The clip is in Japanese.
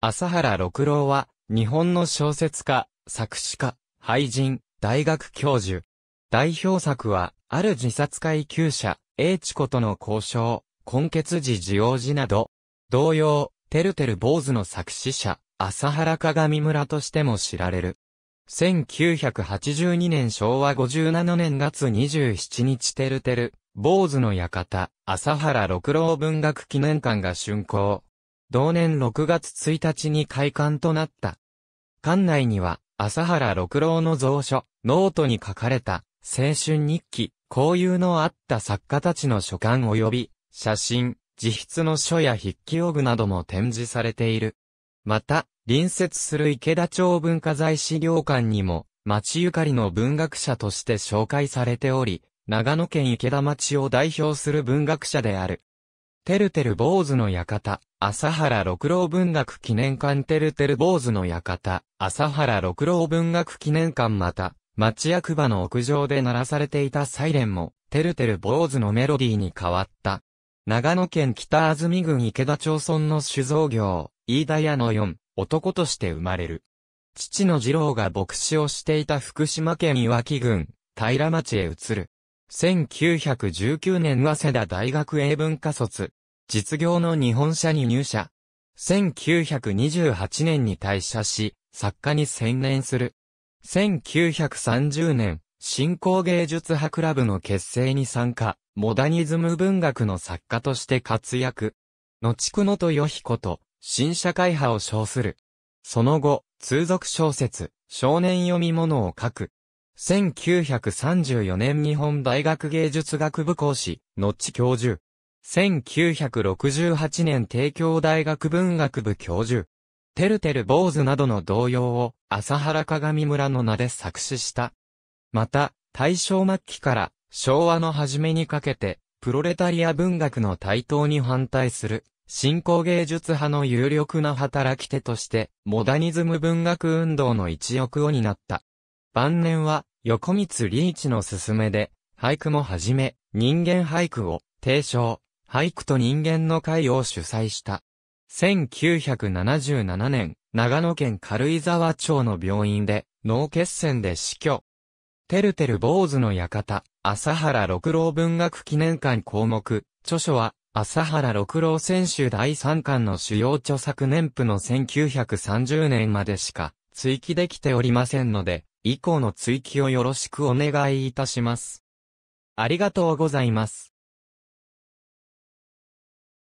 朝原六郎は、日本の小説家、作詞家、俳人、大学教授。代表作は、ある自殺階級者、英知子との交渉、根血時自王子など、同様、てるてる坊主の作詞者、朝原鏡村としても知られる。1982年昭和57年月27日てるてる、坊主の館、朝原六郎文学記念館が竣工。同年6月1日に開館となった。館内には、朝原六郎の蔵書、ノートに書かれた、青春日記、交友のあった作家たちの書簡及び、写真、自筆の書や筆記用具なども展示されている。また、隣接する池田町文化財資料館にも、町ゆかりの文学者として紹介されており、長野県池田町を代表する文学者である、てるてる坊主の館、朝原六郎文学記念館てるてる坊主の館、朝原六郎文学記念館また、町役場の屋上で鳴らされていたサイレンも、てるてる坊主のメロディーに変わった。長野県北安住郡池田町村の酒造業、飯田屋の4、男として生まれる。父の二郎が牧師をしていた福島県いわき郡、平町へ移る。1919年早稲田大学英文化卒、実業の日本社に入社。1928年に退社し、作家に専念する。1930年、新興芸術派クラブの結成に参加、モダニズム文学の作家として活躍。後と野ひこと、新社会派を称する。その後、通俗小説、少年読み物を書く。1934年日本大学芸術学部講師、ち教授。1968年帝京大学文学部教授。てるてる坊主などの童謡を、朝原鏡村の名で作詞した。また、大正末期から昭和の初めにかけて、プロレタリア文学の台頭に反対する、新興芸術派の有力な働き手として、モダニズム文学運動の一翼を担った。晩年は、横光リーチの勧めで、俳句もはじめ、人間俳句を提唱。俳句と人間の会を主催した。1977年、長野県軽井沢町の病院で、脳血栓で死去。てるてる坊主の館、朝原六郎文学記念館項目、著書は、朝原六郎選手第3巻の主要著作年譜の1930年までしか、追記できておりませんので、以降の追記をよろしくお願いいたします。ありがとうございます。